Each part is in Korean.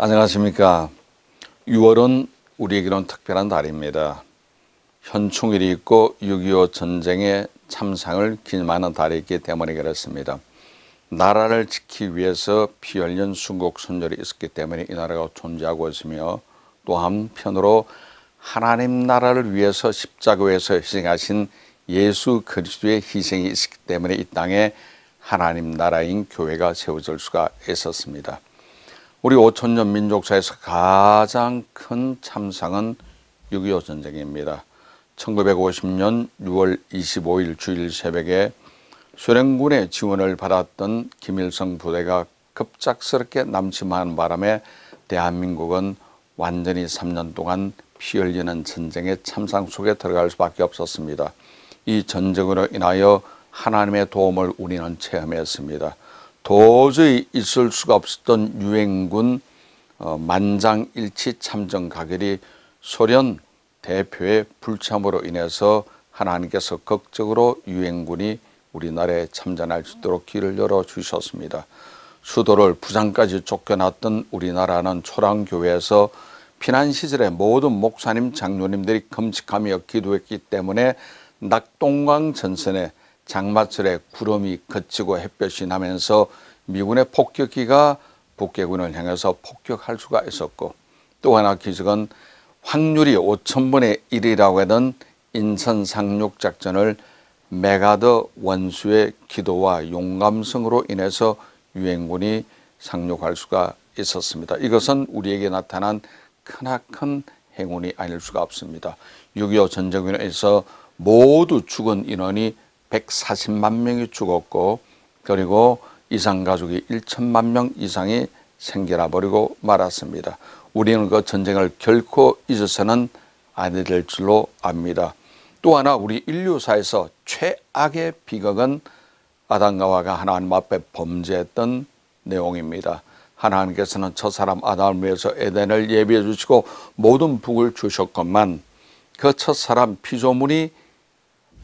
안녕하십니까. 6월은 우리에게는 특별한 달입니다. 현충일이 있고 6.25 전쟁의 참상을 기념하는 달이기 때문에 그렇습니다. 나라를 지키기 위해서 피흘련 순국 선열이 있었기 때문에 이 나라가 존재하고 있으며 또 한편으로 하나님 나라를 위해서 십자가에서 희생하신 예수 그리스도의 희생이 있었기 때문에 이 땅에 하나님 나라인 교회가 세워질 수가 있었습니다. 우리 5천년 민족사에서 가장 큰 참상은 6.25 전쟁입니다. 1950년 6월 25일 주일 새벽에 소련군의 지원을 받았던 김일성 부대가 급작스럽게 남침하 바람에 대한민국은 완전히 3년 동안 피 흘리는 전쟁의 참상 속에 들어갈 수밖에 없었습니다. 이 전쟁으로 인하여 하나님의 도움을 우리는 체험했습니다. 도저히 있을 수가 없었던 유엔군 어, 만장일치 참전 가결이 소련 대표의 불참으로 인해서 하나님께서 극적으로 유엔군이 우리나라에 참전할 수 있도록 길을 열어 주셨습니다. 수도를 부산까지 쫓겨났던 우리나라는 초랑교회에서 피난 시절에 모든 목사님 장로님들이 금식하며 기도했기 때문에 낙동강 전선에 장마철에 구름이 걷히고 햇볕이 나면서 미군의 폭격기가 북해군을 향해서 폭격할 수가 있었고 또 하나 기적은 확률이 5천분의 1이라고 하던 인천 상륙 작전을 메가더 원수의 기도와 용감성으로 인해서 유엔군이 상륙할 수가 있었습니다. 이것은 우리에게 나타난 크나큰 행운이 아닐 수가 없습니다. 6.25 전쟁에서 모두 죽은 인원이 140만 명이 죽었고 그리고 이상 가족이 1천만 명 이상이 생겨나 버리고 말았습니다. 우리는 그 전쟁을 결코 잊어서는 아될 줄로 압니다. 또 하나 우리 인류사에서 최악의 비극은 아담과와가 하나님 앞에 범죄했던 내용입니다. 하나님께서는 저 사람 아담을 위해서 에덴을 예비해 주시고 모든 북을 주셨건만 그 첫 사람 피조물이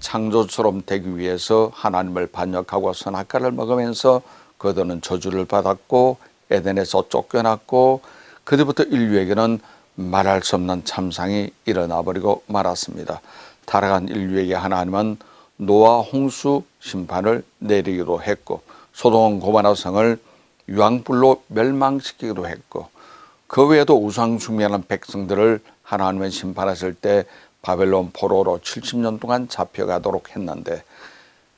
창조처럼 되기 위해서 하나님을 반역하고 선악과를 먹으면서 그들은 저주를 받았고 에덴에서 쫓겨났고 그때부터 인류에게는 말할 수 없는 참상이 일어나 버리고 말았습니다. 타락한 인류에게 하나님은 노아 홍수 심판을 내리기도 했고 소돔 고마나 성을 유황불로 멸망시키기도 했고 그 외에도 우상 숭배하는 백성들을 하나님의 심판하실 때 바벨론 포로로 70년 동안 잡혀가도록 했는데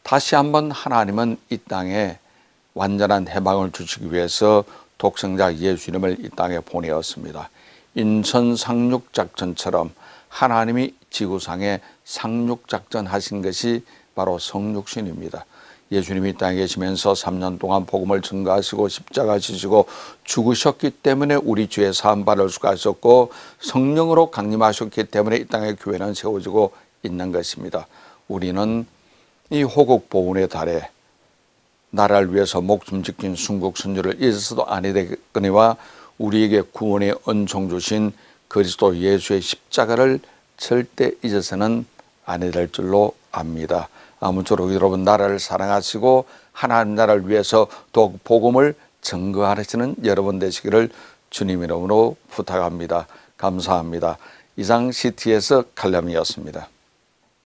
다시 한번 하나님은 이 땅에 완전한 해방을 주시기 위해서 독생자 예수 이름을 이 땅에 보내었습니다. 인천 상륙 작전처럼 하나님이 지구상에 상륙 작전하신 것이 바로 성육신입니다. 예수님이 땅에 계시면서 3년 동안 복음을 증가하시고 십자가 지시고 죽으셨기 때문에 우리 죄의 사함 받을 수가 있었고 성령으로 강림하셨기 때문에 이 땅에 교회는 세워지고 있는 것입니다. 우리는 이 호국 보훈의 달에 나라를 위해서 목숨 지킨 순국 순주를 잊어서도 아니 되거니와 우리에게 구원의 은총 주신 그리스도 예수의 십자가를 절대 잊어서는 아내 될 줄로 압니다. 아무쪼록 여러분 나라를 사랑하시고 하나님 나라를 위해서 더 복음을 증거하시는 여러분 되시기를 주님 이름으로 부탁합니다. 감사합니다. 이상 CT에서 칼럼이었습니다.